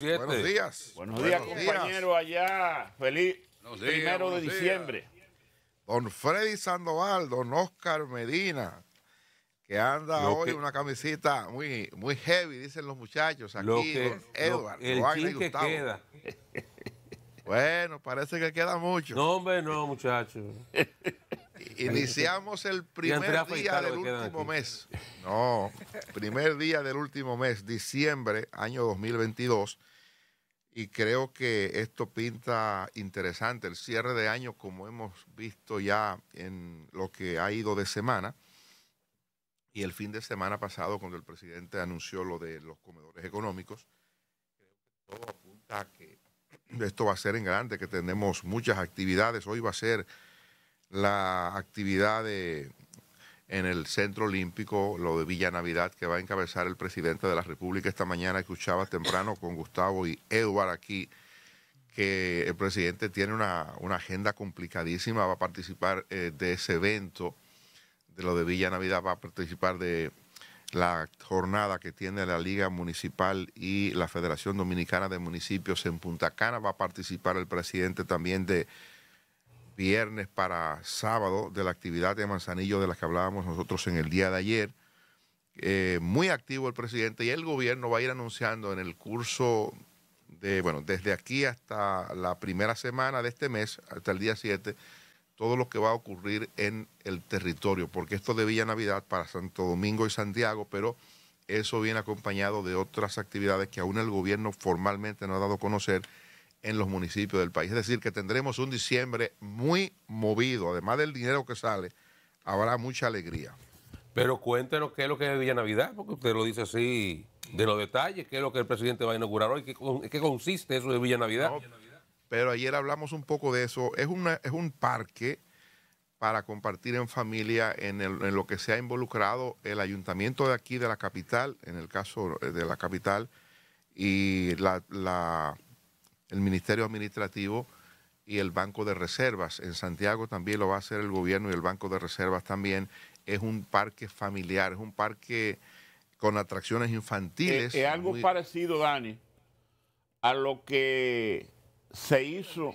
Buenos días. Buenos, días, compañero, allá. Feliz primero de diciembre. Don Freddy Sandoval, don Oscar Medina, que anda hoy una camisita muy, muy heavy, dicen los muchachos. Aquí, don Edward, el queda. Bueno, parece que queda mucho. No, hombre, no, muchachos. Iniciamos el primer día del último mes. No, primer día del último mes, diciembre, año 2022 y creo que esto pinta interesante. El cierre de año, como hemos visto ya en lo que ha ido de semana, y el fin de semana pasado, cuando el presidente anunció lo de los comedores económicos, creo que todo apunta a que esto va a ser en grande, que tenemos muchas actividades. Hoy va a ser la actividad de en el Centro Olímpico, lo de Villa Navidad, que va a encabezar el presidente de la República esta mañana. Escuchaba temprano con Gustavo y Eduardo aquí que el presidente tiene una, agenda complicadísima, va a participar eh, de ese evento, de lo de Villa Navidad, va a participar de la jornada que tiene la Liga Municipal y la Federación Dominicana de Municipios en Punta Cana, va a participar el presidente también de viernes para sábado de la actividad de Manzanillo de la que hablábamos nosotros en el día de ayer. Eh, muy activo el presidente y el gobierno va a ir anunciando en el curso de, bueno, desde aquí hasta la primera semana de este mes, hasta el día 7, todo lo que va a ocurrir en el territorio, porque esto de Villa Navidad para Santo Domingo y Santiago, pero eso viene acompañado de otras actividades que aún el gobierno formalmente no ha dado a conocer en los municipios del país. Es decir, que tendremos un diciembre muy movido. Además del dinero que sale, habrá mucha alegría. Pero cuéntenos qué es lo que es Villa Navidad, porque usted lo dice así de los detalles, qué es lo que el presidente va a inaugurar hoy, qué, qué consiste eso de Villa Navidad. pero ayer hablamos un poco de eso. Es, es un parque para compartir en familia en, lo que se ha involucrado el ayuntamiento de aquí, de la capital, en el caso de la capital, y la el Ministerio Administrativo y el Banco de Reservas. En Santiago también lo va a hacer el gobierno y el Banco de Reservas también. Es un parque familiar, es un parque con atracciones infantiles. Es, algo parecido, Dani, a lo que se hizo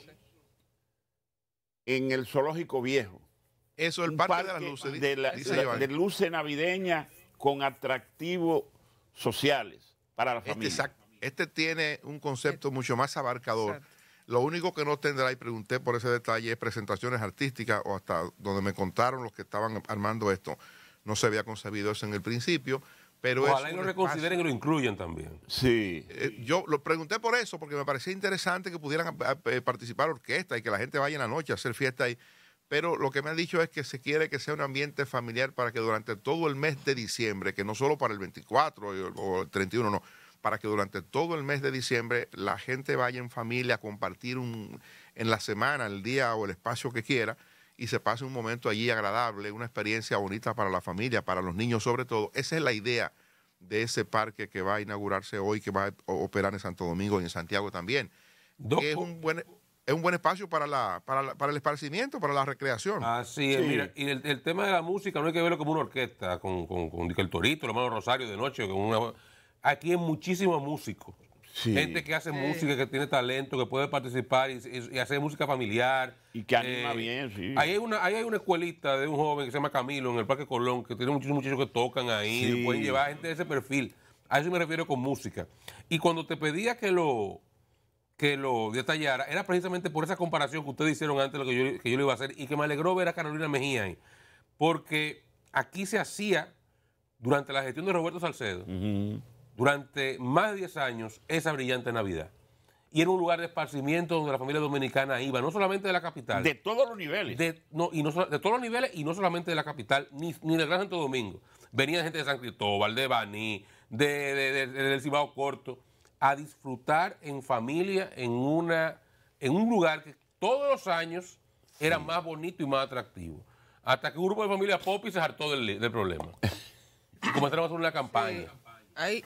en el zoológico viejo. Eso, el parque, de las luces, de, luces navideñas con atractivos sociales para la este familia. Este tiene un concepto mucho más abarcador. Lo único que no tendrá, y pregunté por ese detalle, es presentaciones artísticas o hasta donde me contaron los que estaban armando esto. No se había concebido eso en el principio. Pero Ojalá y lo reconsideren y lo incluyan también. Sí. Eh, yo lo pregunté por eso, porque me parecía interesante que pudieran eh, eh, participar orquestas y que la gente vaya en la noche a hacer fiesta ahí. Pero lo que me han dicho es que se quiere que sea un ambiente familiar para que durante todo el mes de diciembre, que no solo para el 24 o el 31, no, para que durante todo el mes de diciembre la gente vaya en familia a compartir un, en la semana, el día o el espacio que quiera y se pase un momento allí agradable, una experiencia bonita para la familia, para los niños sobre todo. Esa es la idea de ese parque que va a inaugurarse hoy, que va a operar en Santo Domingo y en Santiago también. es un buen es un buen espacio para, la, para, el esparcimiento, para la recreación. Así es, mira, y el, tema de la música no hay que verlo como una orquesta, con, con el torito, el hermano Rosario de noche, con una, aquí hay muchísimos músicos. Gente que hace música, que tiene talento, que puede participar y, hacer música familiar. Y que anima eh, bien, sí. Ahí hay, una, hay una escuelita de un joven que se llama Camilo en el Parque Colón, que tiene muchos muchachos que tocan ahí, pueden llevar gente de ese perfil. A eso me refiero con música. Y cuando te pedía que lo, que lo detallara, era precisamente por esa comparación que ustedes hicieron antes lo que yo, le iba a hacer y que me alegró ver a Carolina Mejía ahí. Porque aquí se hacía, durante la gestión de Roberto Salcedo, durante más de 10 años esa brillante Navidad. Y era un lugar de esparcimiento donde la familia dominicana iba, no solamente de la capital. De todos los niveles. De, y de todos los niveles y no solamente de la capital, ni, ni del Gran Santo Domingo. Venía gente de San Cristóbal, de Baní, de, del Cibao Corto, a disfrutar en familia en, una, en un lugar que todos los años era más bonito y más atractivo. Hasta que un grupo de familia Popi se hartó del, del problema. Y comenzaron a hacer una campaña. Ahí.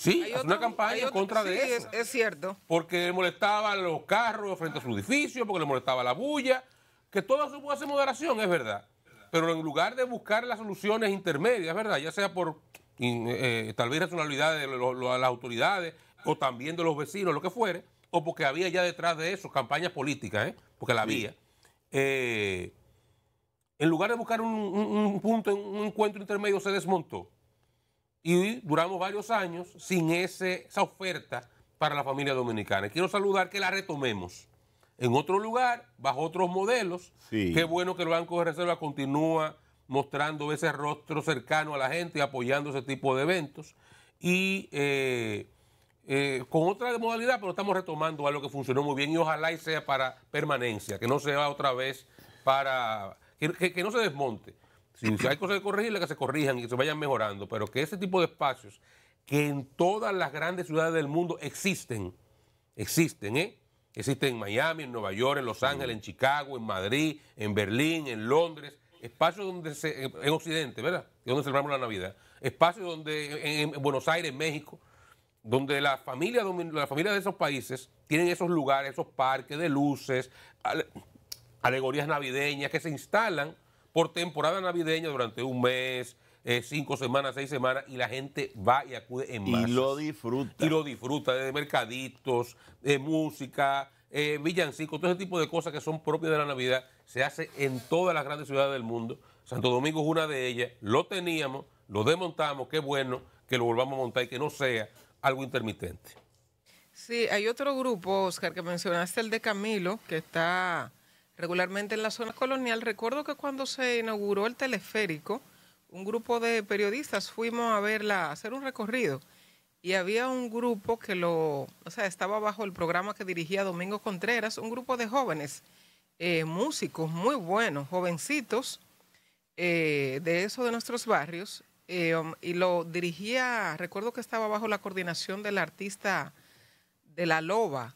Sí, una campaña en contra de eso. Es, cierto. Porque le molestaban los carros frente a su edificio, porque le molestaba la bulla. Que todo eso puede hacer moderación, es verdad. Pero en lugar de buscar las soluciones intermedias, ¿verdad? Ya sea por eh, tal vez racionalidad de las autoridades o también de los vecinos, lo que fuere, o porque había ya detrás de eso campañas políticas, ¿eh? porque la había. Eh, en lugar de buscar un punto, un encuentro intermedio, se desmontó y duramos varios años sin ese, esa oferta para la familia dominicana. Quiero saludar que la retomemos en otro lugar, bajo otros modelos. Qué bueno que el Banco de Reserva continúa mostrando ese rostro cercano a la gente y apoyando ese tipo de eventos. Y eh, eh, con otra modalidad, pero estamos retomando algo que funcionó muy bien y ojalá y sea para permanencia, que no sea otra vez para... que no se desmonte. Si hay cosas que las que se corrijan y que se vayan mejorando, pero que ese tipo de espacios que en todas las grandes ciudades del mundo existen, existen, ¿eh? Existen en Miami, en Nueva York, en Los Ángeles, en Chicago, en Madrid, en Berlín, en Londres, espacios donde se, en Occidente, ¿verdad? donde celebramos la Navidad, espacios donde en, Buenos Aires, en México, donde las familias la familia de esos países tienen esos lugares, esos parques de luces, alegorías navideñas que se instalan por temporada navideña durante un mes, eh, cinco semanas, seis semanas, y la gente va y acude en masas. Y lo disfruta. Y lo disfruta de mercaditos, de música, eh, villancicos, todo ese tipo de cosas que son propias de la Navidad, se hace en todas las grandes ciudades del mundo. Santo Domingo es una de ellas, lo teníamos, lo desmontamos, qué bueno que lo volvamos a montar y que no sea algo intermitente. Sí, hay otro grupo, Oscar, que mencionaste, el de Camilo, que está regularmente en la zona colonial. Recuerdo que cuando se inauguró el teleférico, un grupo de periodistas fuimos a verla, a hacer un recorrido y había un grupo que lo, o sea, estaba bajo el programa que dirigía Domingo Contreras, un grupo de jóvenes, eh, músicos muy buenos, jovencitos eh, de eso de nuestros barrios, eh, um, y lo dirigía, recuerdo que estaba bajo la coordinación del artista de la Loba,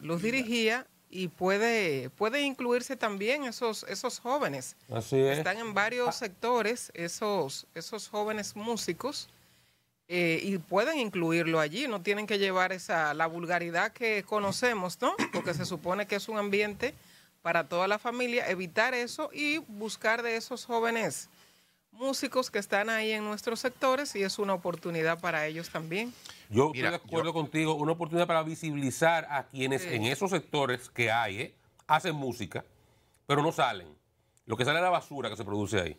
los dirigía y puede, puede incluirse también esos, esos jóvenes. Así Están en varios ah. sectores esos, esos jóvenes músicos eh, y pueden incluirlo allí, no tienen que llevar esa, la vulgaridad que conocemos, ¿no? Porque se supone que es un ambiente para toda la familia, evitar eso y buscar de esos jóvenes músicos que están ahí en nuestros sectores y es una oportunidad para ellos también. Yo estoy de acuerdo contigo, una oportunidad para visibilizar a quienes en esos sectores que hay, eh, hacen música, pero no salen. Lo que sale es la basura que se produce ahí.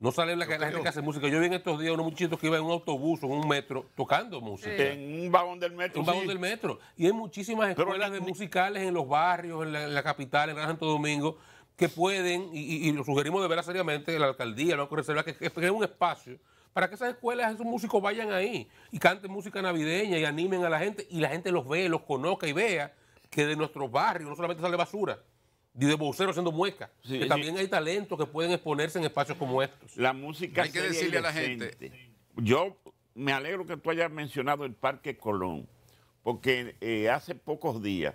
No sale la, gente que hace música. Yo vi en estos días unos muchachos que iban en un autobús o en un metro tocando música. En un vagón del metro. En un vagón del metro. Y hay muchísimas escuelas de musicales en los barrios, en la, capital, en Santo Domingo, que pueden, y, lo sugerimos de veras seriamente, la alcaldía, la Banco Reserva, que, que un espacio para que esas escuelas, esos músicos vayan ahí y canten música navideña y animen a la gente y la gente los ve, los conozca y vea que de nuestro barrio no solamente sale basura. ni de bolsero haciendo muecas. que también hay talentos que pueden exponerse en espacios como estos. La música. Hay que decirle a la gente. Yo me alegro que tú hayas mencionado el Parque Colón, porque eh, hace pocos días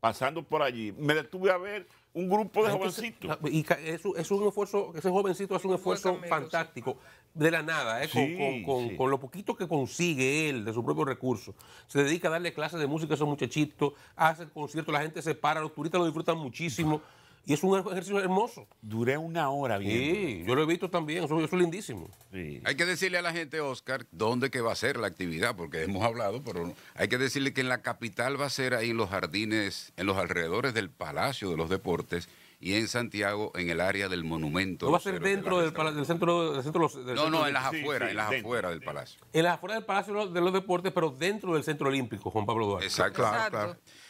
pasando por allí, me detuve a ver un grupo de jovencitos. y es, es, un esfuerzo, ese jovencito hace un esfuerzo fantástico, de la nada, eh, con, lo poquito que consigue él de su propio recurso. Se dedica a darle clases de música a esos muchachitos, hace conciertos, la gente se para, los turistas lo disfrutan muchísimo. Y es un ejercicio hermoso. Duré una hora bien. Sí, yo lo he visto también, eso, es lindísimo. Hay que decirle a la gente, Oscar, dónde que va a ser la actividad, porque hemos hablado, pero hay que decirle que en la capital va a ser ahí en los jardines, en los alrededores del Palacio de los Deportes y en Santiago, en el área del monumento. ¿No va a ser dentro del, del, centro, del centro, deportes. No, no, en las afueras, en las afueras del palacio. En las afueras del Palacio de los Deportes, pero dentro del Centro Olímpico, Juan Pablo Duarte. Exacto, Exacto. claro.